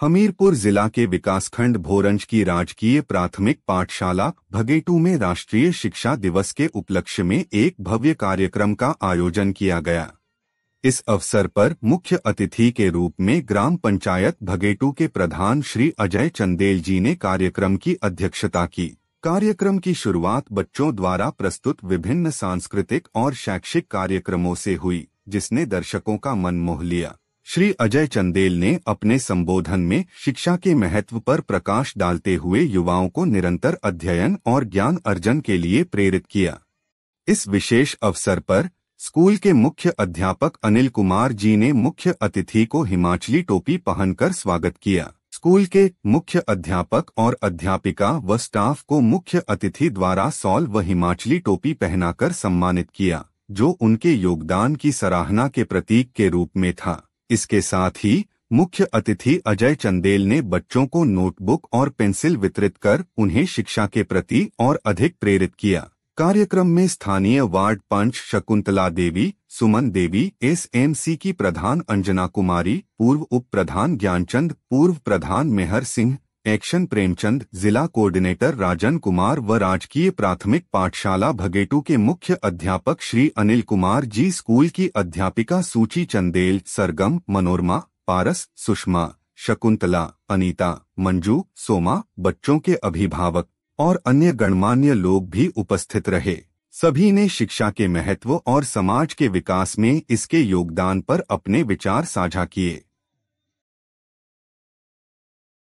हमीरपुर जिला के विकासखंड भोरंज की राजकीय प्राथमिक पाठशाला भगेटू में राष्ट्रीय शिक्षा दिवस के उपलक्ष्य में एक भव्य कार्यक्रम का आयोजन किया गया इस अवसर पर मुख्य अतिथि के रूप में ग्राम पंचायत भगेटू के प्रधान श्री अजय चंदेल जी ने कार्यक्रम की अध्यक्षता की कार्यक्रम की शुरुआत बच्चों द्वारा प्रस्तुत विभिन्न सांस्कृतिक और शैक्षिक कार्यक्रमों से हुई जिसने दर्शकों का मन मोह लिया श्री अजय चंदेल ने अपने संबोधन में शिक्षा के महत्व पर प्रकाश डालते हुए युवाओं को निरंतर अध्ययन और ज्ञान अर्जन के लिए प्रेरित किया इस विशेष अवसर पर स्कूल के मुख्य अध्यापक अनिल कुमार जी ने मुख्य अतिथि को हिमाचली टोपी पहनकर स्वागत किया स्कूल के मुख्य अध्यापक और अध्यापिका व स्टाफ को मुख्य अतिथि द्वारा सॉल व हिमाचली टोपी पहनाकर सम्मानित किया जो उनके योगदान की सराहना के प्रतीक के रूप में था इसके साथ ही मुख्य अतिथि अजय चंदेल ने बच्चों को नोटबुक और पेंसिल वितरित कर उन्हें शिक्षा के प्रति और अधिक प्रेरित किया कार्यक्रम में स्थानीय वार्ड पंच शकुंतला देवी सुमन देवी एसएमसी की प्रधान अंजना कुमारी पूर्व उप प्रधान ज्ञानचंद पूर्व प्रधान मेहर सिंह एक्शन प्रेमचंद जिला कोऑर्डिनेटर राजन कुमार व राजकीय प्राथमिक पाठशाला भगेटू के मुख्य अध्यापक श्री अनिल कुमार जी स्कूल की अध्यापिका सूची चंदेल सरगम मनोरमा पारस सुषमा शकुंतला अनीता मंजू सोमा बच्चों के अभिभावक और अन्य गणमान्य लोग भी उपस्थित रहे सभी ने शिक्षा के महत्व और समाज के विकास में इसके योगदान पर अपने विचार साझा किए